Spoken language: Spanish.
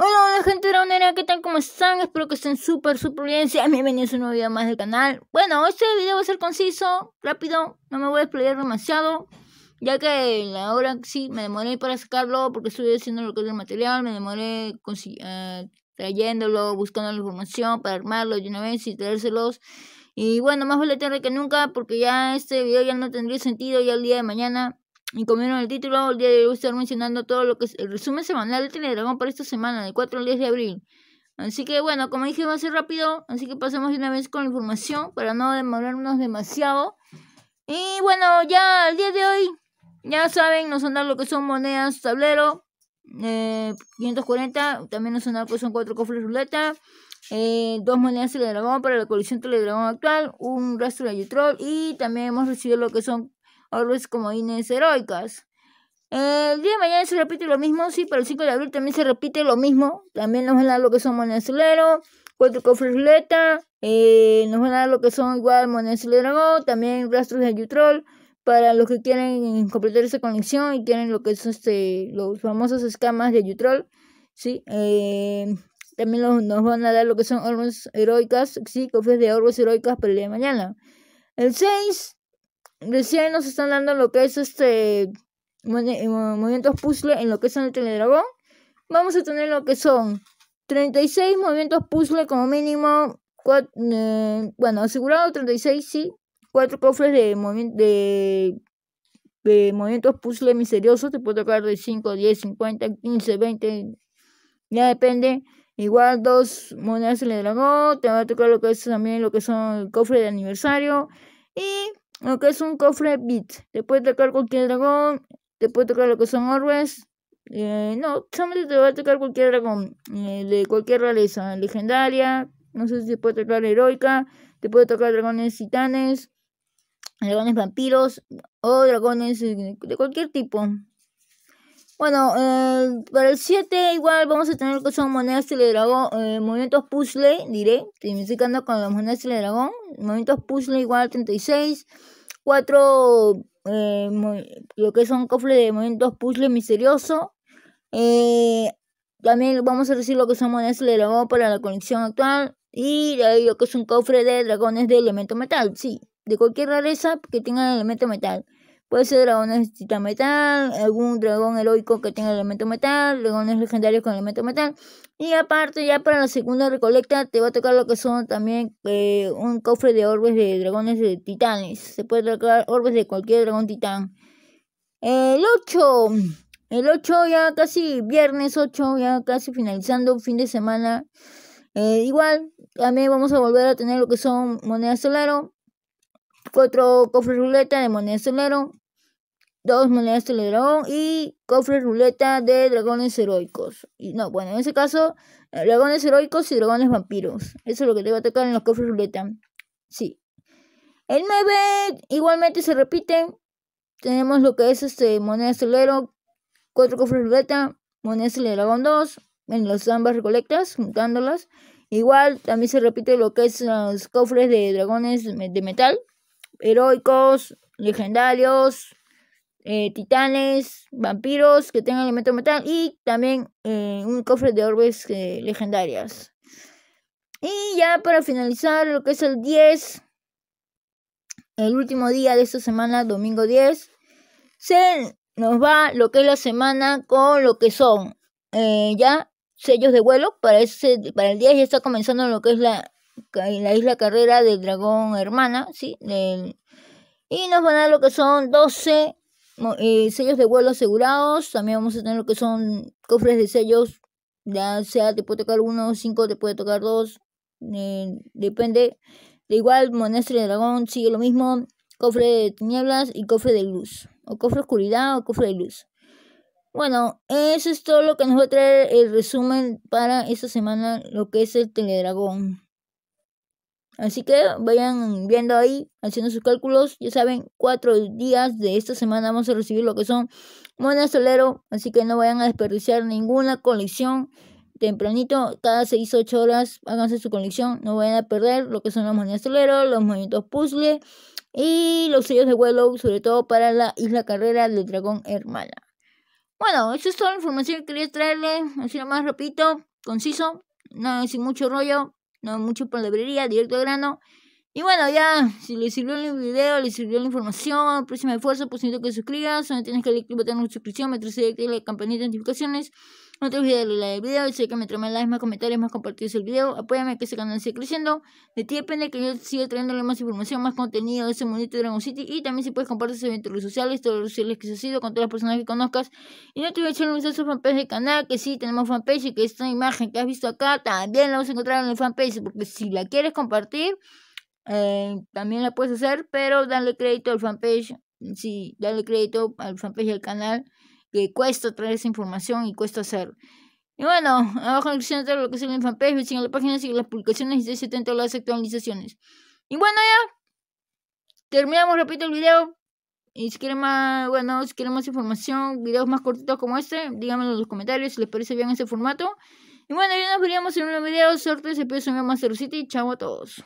Hola, hola gente dronera, ¿qué tal? ¿Cómo están? Espero que estén súper, súper bien. Sean bienvenidos a un nuevo video más del canal. Bueno, este video va a ser conciso, rápido, no me voy a explayar demasiado. Ya que ahora sí me demoré para sacarlo porque estuve haciendo lo que es el material, me demoré eh, trayéndolo, buscando la información para armarlo de una vez y traérselos. Y bueno, más vale tarde que nunca porque ya este video ya no tendría sentido ya el día de mañana y comieron el título el día de hoy estar mencionando todo lo que es el resumen semanal de Teledragón para esta semana, del 4 al 10 de abril. Así que bueno, como dije, va a ser rápido, así que pasemos de una vez con la información para no demorarnos demasiado. Y bueno, ya el día de hoy, ya saben, nos han dado lo que son monedas tablero, 540, eh, también nos han dado lo que son 4 cofres ruleta, eh, dos monedas Teledragón para la colección Teledragón actual, un rastro de Yetrol y también hemos recibido lo que son Orbes como inés Heroicas. Eh, el día de mañana se repite lo mismo, sí, para el 5 de abril también se repite lo mismo. También nos van a dar lo que son moncelero Cuatro Cofres letas. Eh, nos van a dar lo que son igual Monezulero, también Rastros de yutrol. para los que quieren completar esa conexión y quieren lo que son este, los famosos escamas de yutrol. sí. Eh, también nos van a dar lo que son Orbes Heroicas, sí, Cofres de Orbes Heroicas para el día de mañana. El 6 recién nos están dando lo que es este eh, movimientos puzzle en lo que es el teledragón. Vamos a tener lo que son 36 movimientos puzzle como mínimo. Eh, bueno, asegurado 36, sí. Cuatro cofres de, de, movimientos puzzle misteriosos. Te puede tocar de 5, 10, 50, 15, 20. Ya depende. Igual dos monedas de dragón. Te va a tocar lo que es también lo que son el cofre de aniversario. Y lo que es un cofre bit. Te puede tocar cualquier dragón, te puede tocar lo que son orbes. Eh, no, solamente te va a tocar cualquier dragón, eh, de cualquier realeza, legendaria, no sé si te puede tocar heroica, te puede tocar dragones titanes, dragones vampiros o dragones eh, de cualquier tipo. Bueno, eh, para el 7 igual vamos a tener que son monedas de dragón eh, movimientos puzzle, diré, significando con las monedas dragón movimientos puzzle igual 36, 4 eh, lo que son cofres de movimientos puzzle misterioso, también vamos a decir lo que son monedas de dragón para la conexión actual. Y lo que es un cofre de dragones de elemento metal. Sí, de cualquier rareza que tengan elemento metal. Puede ser dragones titán metal, algún dragón heroico que tenga elemento metal, dragones legendarios con elemento metal. Y aparte, ya para la segunda recolecta, te va a tocar lo que son también eh, un cofre de orbes de dragones de titanes. Se puede tocar orbes de cualquier dragón titán. El 8. El 8 ya casi, viernes 8, ya casi finalizando fin de semana. Eh, igual, también vamos a volver a tener lo que son monedas solaro cuatro cofres ruleta de monedas de dos 2 monedas de dragón y cofres ruleta de dragones heroicos. Y no, bueno, en ese caso, eh, dragones heroicos y dragones vampiros. Eso es lo que te va a tocar en los cofres ruleta. Sí. El 9 igualmente se repite. Tenemos lo que es este moneda solero. cuatro cofres ruleta, monedas de dragón 2, en las ambas recolectas, juntándolas. Igual también se repite lo que es los cofres de dragones de metal, heroicos, legendarios, eh, titanes, vampiros que tengan elemento metal y también eh, un cofre de orbes eh, legendarias. Y ya para finalizar lo que es el 10, el último día de esta semana, domingo 10, se nos va lo que es la semana con lo que son ya sellos de vuelo. Para, ese, para el 10 ya está comenzando lo que es la, en la isla Carrera del Dragón Hermana, ¿sí? y nos van a dar lo que son 12 eh, sellos de vuelo asegurados. También vamos a tener lo que son cofres de sellos. Ya sea te puede tocar uno, cinco, te puede tocar dos. Eh, depende. De igual, Monestre de Dragón sigue lo mismo. Cofre de tinieblas y cofre de luz. O cofre de oscuridad o cofre de luz. Bueno, eso es todo lo que nos va a traer el resumen para esta semana, lo que es el Teledragón. Así que vayan viendo ahí, haciendo sus cálculos. Ya saben, cuatro días de esta semana vamos a recibir lo que son monedas solero. Así que no vayan a desperdiciar ninguna colección. Tempranito, cada 6-8 horas, háganse su colección. No vayan a perder lo que son las monedas solero, los monitos puzzle y los sellos de vuelo, sobre todo para la isla carrera del dragón hermana. Bueno, eso es toda la información que quería traerles. Así más, repito, conciso, no, sin mucho rollo no mucho por la librería, directo al grano y bueno, ya, si les sirvió el video, les sirvió la información, próximo esfuerzo, pues siento que suscribas, no tienes que darle el botón de suscripción, me trae la campanita de notificaciones, no te olvides de video, sé que me trae más likes, más comentarios, más compartidos el video, apóyame que este canal siga creciendo, de ti depende que yo siga trayéndole más información, más contenido, de ese monito de Dragon City, y también si puedes compartir en tus redes sociales, todos los sociales que has sido, con todas las personas que conozcas, y no te voy a echar un vistazo a fanpage del canal, que sí, tenemos fanpage, y que esta imagen que has visto acá, también la vas a encontrar en el fanpage, porque si la quieres compartir, eh, también la puedes hacer, pero dale crédito al fanpage, sí, dale crédito al fanpage al canal, que cuesta traer esa información y cuesta hacer Y bueno, abajo en la descripción está lo que es el fanpage, visiten pues la página, las publicaciones y todas las actualizaciones. Y bueno, ya terminamos, repito el video. Y si quieren más, bueno, si quieren más información, videos más cortitos como este, díganmelo en los comentarios si les parece bien ese formato. Y bueno, ya nos veríamos en un nuevo video. Suerte, se pide en el Master City. Chao a todos.